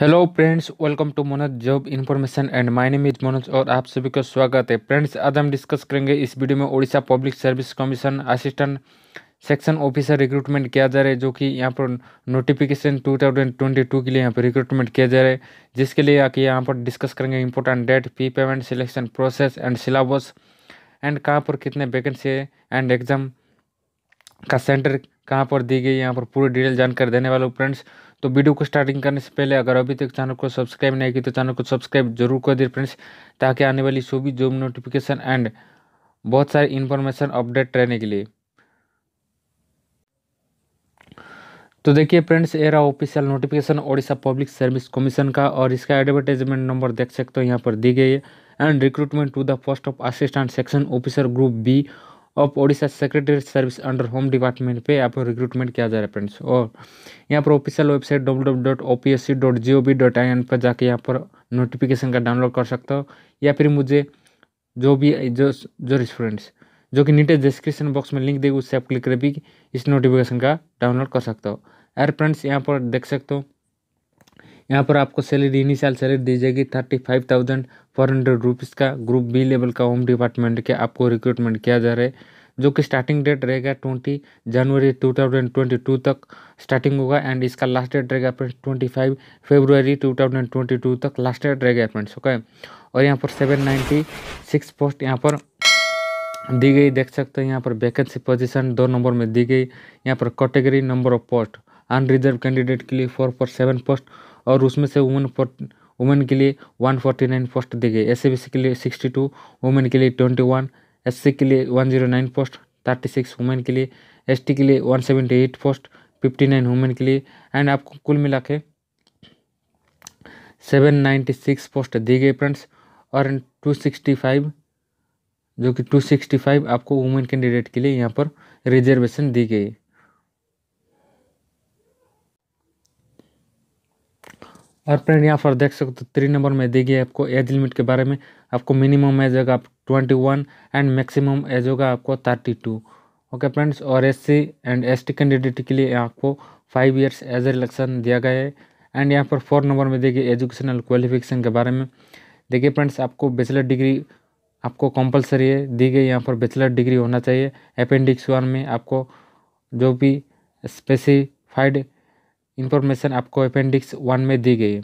hello friends welcome to Manoj job information and my name is Manoj और आप सभी का स्वागत है फ्रेंड्स आज हम डिस्कस करेंगे इस वीडियो में Odisha public service commission assistant section officer recruitment किया जा रहा है जो कि यहाँ पर नोटिफिकेशन 2022 के लिए यहाँ पर रिक्रूटमेंट किया जा रहा है जिसके लिए आके यहाँ पर डिस्कस करेंगे important date fee payment selection process and syllabus and कहाँ पर कितने वैकेंसी है एंड एग्जाम का सेंटर कहाँ पर दी गई यहाँ पर पूरी डिटेल जानकारी देने वाले फ्रेंड्स तो वीडियो को स्टार्टिंग करने से पहले अगर अभी तक चैनल को सब्सक्राइब नहीं की तो चैनल को सब्सक्राइब जरूर कर दे फ्रेंड्स ताकि आने वाली सभी जॉब नोटिफिकेशन एंड बहुत सारी इन्फॉर्मेशन अपडेट रहने के लिए तो देखिए फ्रेंड्स ये रहा official notification Odisha public service commission का और इसका एडवर्टाइजमेंट नंबर देख सकते हो यहाँ पर दी गई है and recruitment to the post of assistant section officer group B of Odisha secretary service under home department पे यहाँ पर रिक्रूटमेंट किया जा रहा है फ्रेंड्स और यहाँ पर official website W W dot O P S C dot G O V dot I N पर जाके यहाँ पर नोटिफिकेशन का डाउनलोड कर सकता हो या फिर मुझे जो भी जो जो रिस्टूडेंट्स जो कि नीचे डिस्क्रिप्शन बॉक्स में लिंक देगी उससे आप क्लिक कर भी इस नोटिफिकेशन का डाउनलोड कर सकते हो एयर फ्रेंड्स यहाँ पर देख सकते हो यहाँ पर आपको सैलरी इनिशियल सैलरी दी जाएगी thirty five thousand four hundred rupees का ग्रुप बी लेवल का होम डिपार्टमेंट के आपको रिक्रूटमेंट किया जा रहा है जो कि स्टार्टिंग डेट रहेगा ट्वेंटी जनवरी टू थाउजेंड ट्वेंटी टू तक स्टार्टिंग होगा एंड इसका लास्ट डेट रहेगा friends twenty five February two thousand twenty two तक लास्ट डेट रहेगा फ्रेंड्स ओके और यहाँ पर सेवन नाइन्टी सिक्स पोस्ट यहाँ पर दी गई देख सकते हैं यहाँ पर वैकेंसी पोजीशन दो नंबर में दी गई यहाँ पर category number of post unreserved candidate के लिए फोर पर सेवन पोस्ट और उसमें से वुमेन वुमेन के लिए वन फोर्टी नाइन पोस्ट दी गई एस सी के लिए सिक्सटी टू वुमेन के लिए ट्वेंटी वन एस सी के लिए one zero nine post thirty six women के लिए एस टी के लिए one seventy eight post fifty nine women के लिए एंड आपको कुल मिला के सेवन नाइन्टी सिक्स पोस्ट दी गई फ्रेंड्स और टू सिक्सटी फाइव जो कि टू सिक्सटी फाइव आपको वुमेन कैंडिडेट के लिए यहाँ पर रिजर्वेशन दी गई और फ्रेंड यहाँ पर देख सकते हो थ्री नंबर में दी गई आपको एज लिमिट के बारे में आपको मिनिमम एज होगा आप twenty one and maximum age होगा आपको थर्टी टू ओके फ्रेंड्स और S C and S T candidate के लिए आपको फाइव ईयर्स एज रिलेक्शन दिया गया है एंड यहाँ पर फोर नंबर में देखिए एजुकेशनल क्वालिफिकेशन के बारे में देखिए फ्रेंड्स आपको बैचलर डिग्री आपको कंपलसरी है दी गई यहाँ पर बैचलर डिग्री होना चाहिए अपेंडिक्स वन में आपको जो भी स्पेसिफाइड इन्फॉर्मेशन आपको अपेंडिक्स वन में दी गई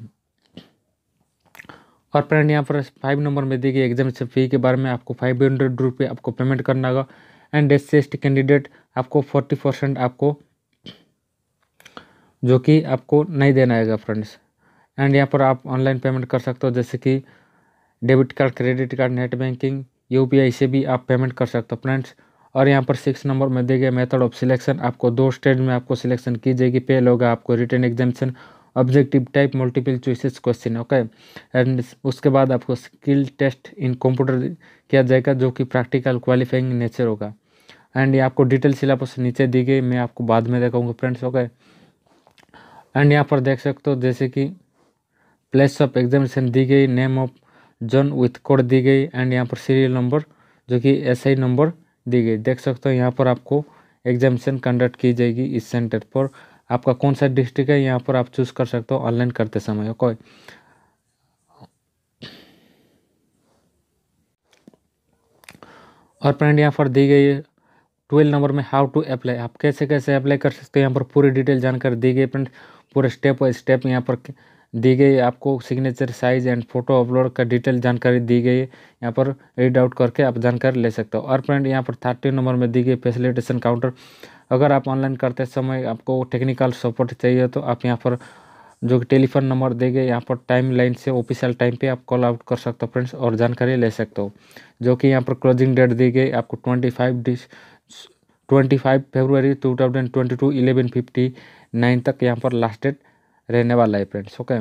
और फ्रेंड यहाँ पर फाइव नंबर में दी गई एग्जाम फी के बारे में आपको फाइव हंड्रेड रुपये आपको पेमेंट करना होगा एंड एस एस कैंडिडेट आपको फोर्टी परसेंट आपको जो कि आपको नहीं देना आएगा फ्रेंड्स एंड यहाँ पर आप ऑनलाइन पेमेंट कर सकते हो जैसे कि debit card credit card net banking यू से भी आप पेमेंट कर सकते हो फ्रेंड्स और यहाँ पर सिक्स नंबर में दिए गए मेथड ऑफ सिलेक्शन आपको दो स्टेज में आपको सिलेक्शन की जाएगी पेल होगा आपको written examination objective type multiple choices question okay and उसके बाद आपको स्किल टेस्ट इन कंप्यूटर किया जाएगा जो कि प्रैक्टिकल क्वालिफाइंग नेचर होगा एंड ये आपको डिटेल सिलेबस नीचे दी गई मैं आपको बाद में देखाऊंगा फ्रेंड्स ओके एंड यहाँ पर देख सकते हो जैसे कि प्लेस ऑफ एग्जामिनेशन दी गई name of zone with code दी गई एंड यहाँ पर सीरियल नंबर जो कि एस नंबर दी गई देख सकते हो यहाँ पर आपको एग्जामिशन कंडक्ट की जाएगी इस सेंटर पर आपका कौन सा डिस्ट्रिक्ट है यहाँ पर आप चूज़ कर सकते हो ऑनलाइन करते समय ओके और फ्रेंड यहाँ पर दी गई है ट्वेल्व नंबर में हाउ टू अप्लाई आप कैसे कैसे अप्लाई कर सकते हो यहाँ पर पूरी डिटेल जानकारी दी गई फ्रेंड पूरे स्टेप बाई स्टेप यहाँ पर दी गई आपको signature size and photo upload का डिटेल जानकारी दी गई यहाँ पर रीड आउट करके आप जानकारी ले सकते हो और फ्रेंड यहाँ पर थर्टी नंबर में दी गई फैसिलिटेशन काउंटर अगर आप ऑनलाइन करते समय आपको टेक्निकल सपोर्ट चाहिए तो आप यहाँ पर जो कि टेलीफोन नंबर दे गए यहाँ पर टाइम लाइन से ऑफिशियल टाइम पे आप कॉल आउट कर सकते हो फ्रेंड्स और जानकारी ले सकते हो जो कि यहाँ पर क्लोजिंग डेट दी गई आपको ट्वेंटी फाइव डिस twenty five February two thousand twenty two eleven fifty nine तक यहाँ पर लास्ट डेट रहने वाला है फ्रेंड्स ओके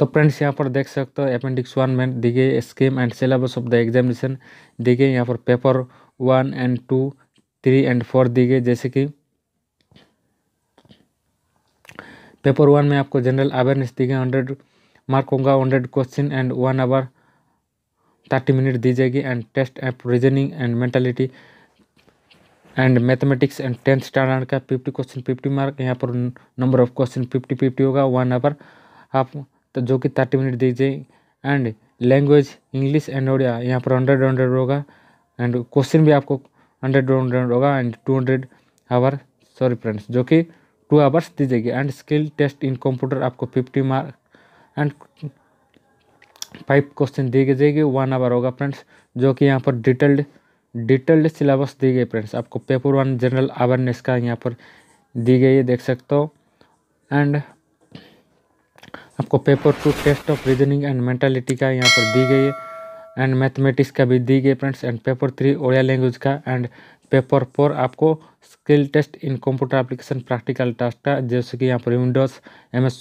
तो फ्रेंड्स यहाँ पर देख सकते हो अपेंडिक्स वन में दी गई scheme and syllabus of the examination दी गई यहाँ पर paper one and two three and four दी गई जैसे कि पेपर वन में आपको जनरल अवेयरनेस दी गई हंड्रेड मार्क होगा hundred question and one hour thirty minute दी जाएगी and test of reasoning and mentality and mathematics and tenth standard का फिफ्टी क्वेश्चन फिफ्टी मार्क यहाँ पर number of question fifty fifty होगा one hour आप तो जो कि थर्टी मिनट दीजिए and language English and Odia यहाँ पर हंड्रेड हंड्रेड होगा एंड क्वेश्चन भी आपको हंड्रेड हंड्रेड होगा and two hundred our sorry friends जो कि टू आवर्स दी जाएगी and skill test in computer आपको fifty mark and five question दी जाएगी वन आवर होगा फ्रेंड्स जो कि यहाँ पर डिटेल्ड डिटेल्ड सिलेबस दी गई फ्रेंड्स आपको पेपर वन जनरल अवेयरनेस का यहाँ पर दी गई है देख सकते हो एंड आपको paper two test of reasoning and mentality का यहाँ पर दी गई है एंड मैथमेटिक्स का भी दी गई friends and paper three Odia language का एंड पेपर फोर आपको skill test in computer application practical task का जैसे कि यहाँ पर Windows M S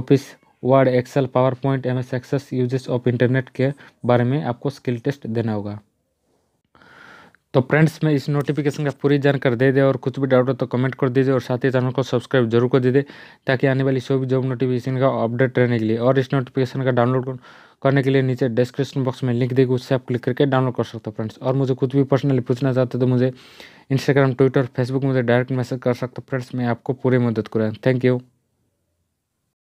Office Word Excel PowerPoint M S Access uses of internet के बारे में आपको स्किल टेस्ट देना होगा तो फ्रेंड्स मैं इस नोटिफिकेशन का पूरी जानकारी दे दे और कुछ भी डाउट हो तो कमेंट कर दीजिए और साथ ही चैनल को सब्सक्राइब जरूर कर दीजिए ताकि आने वाली सभी जॉब नोटिफिकेशन का अपडेट रहने के लिए और इस नोटिफिकेशन का डाउनलोड करने के लिए नीचे डिस्क्रिप्शन बॉक्स में लिंक देगी उससे आप क्लिक करके डाउनलोड कर सकते हो फ्रेंड्स और मुझे कुछ भी पर्सनली पूछना चाहते तो मुझे इंस्टाग्राम ट्विटर फेसबुक मुझे डायरेक्ट मैसेज कर सकते हो फ्रेंड्स मैं आपको पूरी मदद करें थैंक यू